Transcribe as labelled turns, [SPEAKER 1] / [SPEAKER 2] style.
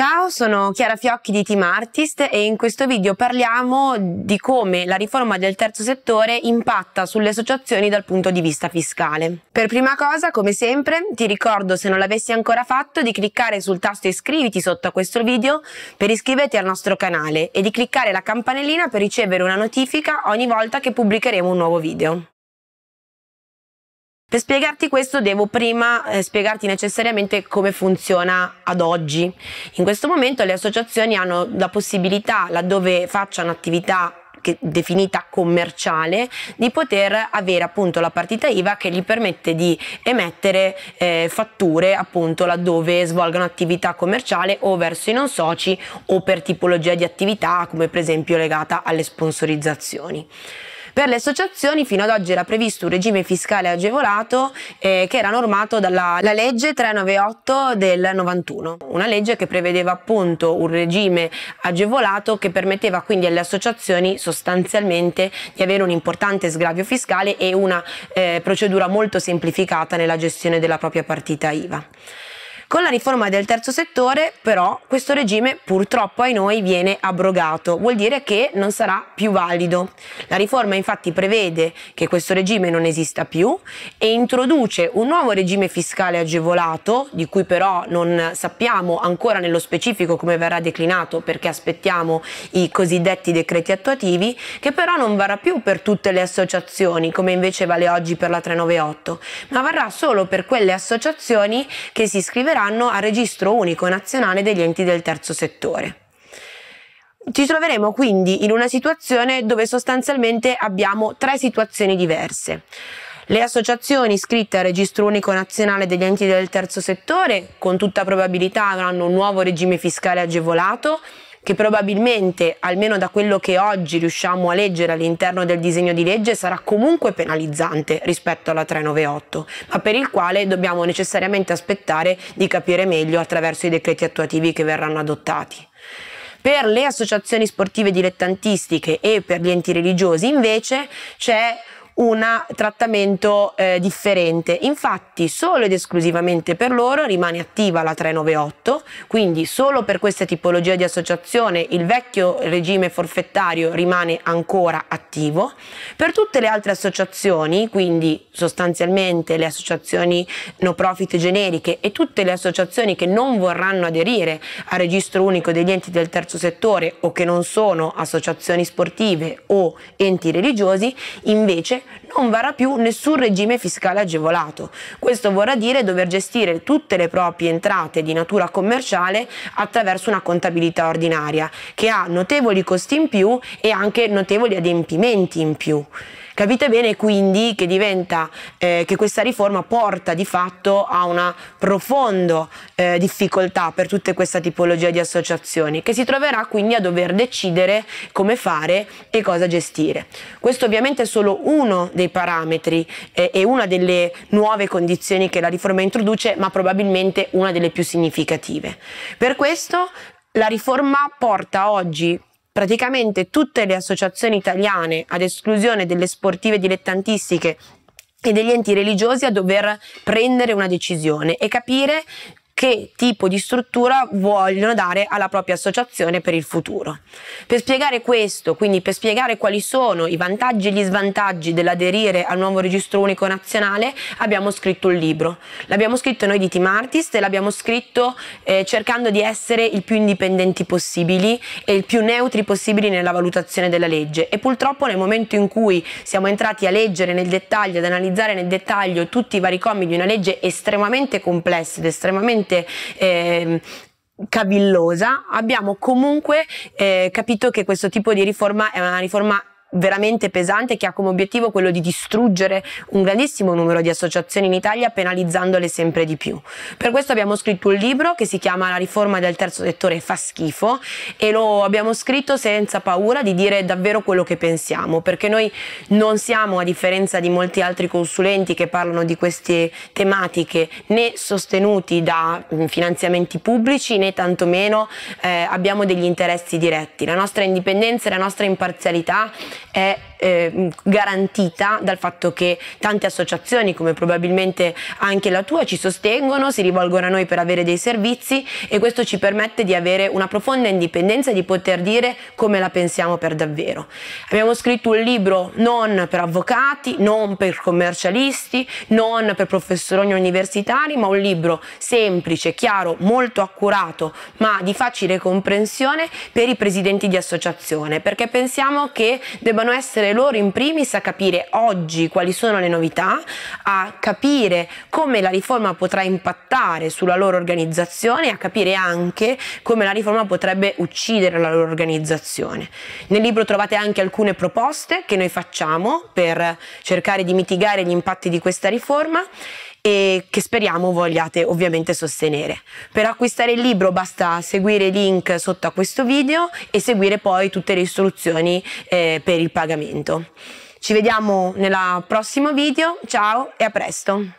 [SPEAKER 1] Ciao, sono Chiara Fiocchi di Team Artist e in questo video parliamo di come la riforma del terzo settore impatta sulle associazioni dal punto di vista fiscale. Per prima cosa, come sempre, ti ricordo se non l'avessi ancora fatto di cliccare sul tasto iscriviti sotto a questo video per iscriverti al nostro canale e di cliccare la campanellina per ricevere una notifica ogni volta che pubblicheremo un nuovo video. Per spiegarti questo devo prima eh, spiegarti necessariamente come funziona ad oggi. In questo momento le associazioni hanno la possibilità, laddove facciano attività definita commerciale, di poter avere appunto la partita IVA che gli permette di emettere eh, fatture appunto laddove svolgono attività commerciale o verso i non soci o per tipologia di attività come per esempio legata alle sponsorizzazioni. Per le associazioni fino ad oggi era previsto un regime fiscale agevolato eh, che era normato dalla legge 398 del 91, una legge che prevedeva appunto un regime agevolato che permetteva quindi alle associazioni sostanzialmente di avere un importante sgravio fiscale e una eh, procedura molto semplificata nella gestione della propria partita IVA. Con la riforma del terzo settore però questo regime purtroppo ai noi viene abrogato, vuol dire che non sarà più valido. La riforma infatti prevede che questo regime non esista più e introduce un nuovo regime fiscale agevolato, di cui però non sappiamo ancora nello specifico come verrà declinato perché aspettiamo i cosiddetti decreti attuativi, che però non varrà più per tutte le associazioni come invece vale oggi per la 398, ma varrà solo per quelle associazioni che si iscriveranno passeranno al registro unico nazionale degli enti del terzo settore. Ci troveremo quindi in una situazione dove sostanzialmente abbiamo tre situazioni diverse. Le associazioni iscritte al Registro Unico Nazionale degli Enti del Terzo Settore con tutta probabilità avranno un nuovo regime fiscale agevolato che probabilmente, almeno da quello che oggi riusciamo a leggere all'interno del disegno di legge, sarà comunque penalizzante rispetto alla 398, ma per il quale dobbiamo necessariamente aspettare di capire meglio attraverso i decreti attuativi che verranno adottati. Per le associazioni sportive dilettantistiche e per gli enti religiosi invece c'è un trattamento eh, differente. Infatti solo ed esclusivamente per loro rimane attiva la 398, quindi solo per questa tipologia di associazione il vecchio regime forfettario rimane ancora attivo. Per tutte le altre associazioni, quindi sostanzialmente le associazioni no profit generiche e tutte le associazioni che non vorranno aderire al registro unico degli enti del terzo settore o che non sono associazioni sportive o enti religiosi, invece non varrà più nessun regime fiscale agevolato. Questo vorrà dire dover gestire tutte le proprie entrate di natura commerciale attraverso una contabilità ordinaria, che ha notevoli costi in più e anche notevoli adempimenti in più. Capite bene quindi che, diventa, eh, che questa riforma porta di fatto a una profonda eh, difficoltà per tutta questa tipologia di associazioni che si troverà quindi a dover decidere come fare e cosa gestire. Questo ovviamente è solo uno dei parametri eh, e una delle nuove condizioni che la riforma introduce, ma probabilmente una delle più significative. Per questo la riforma porta oggi praticamente tutte le associazioni italiane, ad esclusione delle sportive dilettantistiche e degli enti religiosi a dover prendere una decisione e capire che tipo di struttura vogliono dare alla propria associazione per il futuro. Per spiegare questo, quindi per spiegare quali sono i vantaggi e gli svantaggi dell'aderire al nuovo registro unico nazionale, abbiamo scritto un libro. L'abbiamo scritto noi di Team Artist e l'abbiamo scritto eh, cercando di essere il più indipendenti possibili e il più neutri possibili nella valutazione della legge. E purtroppo nel momento in cui siamo entrati a leggere nel dettaglio, ad analizzare nel dettaglio tutti i vari commi di una legge estremamente complessa ed estremamente sicuramente eh, cavillosa, abbiamo comunque eh, capito che questo tipo di riforma è una riforma veramente pesante che ha come obiettivo quello di distruggere un grandissimo numero di associazioni in Italia penalizzandole sempre di più. Per questo abbiamo scritto un libro che si chiama La riforma del terzo settore fa schifo e lo abbiamo scritto senza paura di dire davvero quello che pensiamo, perché noi non siamo a differenza di molti altri consulenti che parlano di queste tematiche né sostenuti da mm, finanziamenti pubblici né tantomeno eh, abbiamo degli interessi diretti. La nostra indipendenza e la nostra imparzialità 诶。eh, garantita dal fatto che tante associazioni, come probabilmente anche la tua, ci sostengono, si rivolgono a noi per avere dei servizi e questo ci permette di avere una profonda indipendenza e di poter dire come la pensiamo per davvero. Abbiamo scritto un libro non per avvocati, non per commercialisti, non per professori universitari, ma un libro semplice, chiaro, molto accurato, ma di facile comprensione per i presidenti di associazione, perché pensiamo che debbano essere aiutare loro in primis a capire oggi quali sono le novità, a capire come la riforma potrà impattare sulla loro organizzazione e a capire anche come la riforma potrebbe uccidere la loro organizzazione. Nel libro trovate anche alcune proposte che noi facciamo per cercare di mitigare gli impatti di questa riforma e che speriamo vogliate ovviamente sostenere. Per acquistare il libro basta seguire i link sotto a questo video e seguire poi tutte le istruzioni eh, per il pagamento. Ci vediamo nella prossima video, ciao e a presto!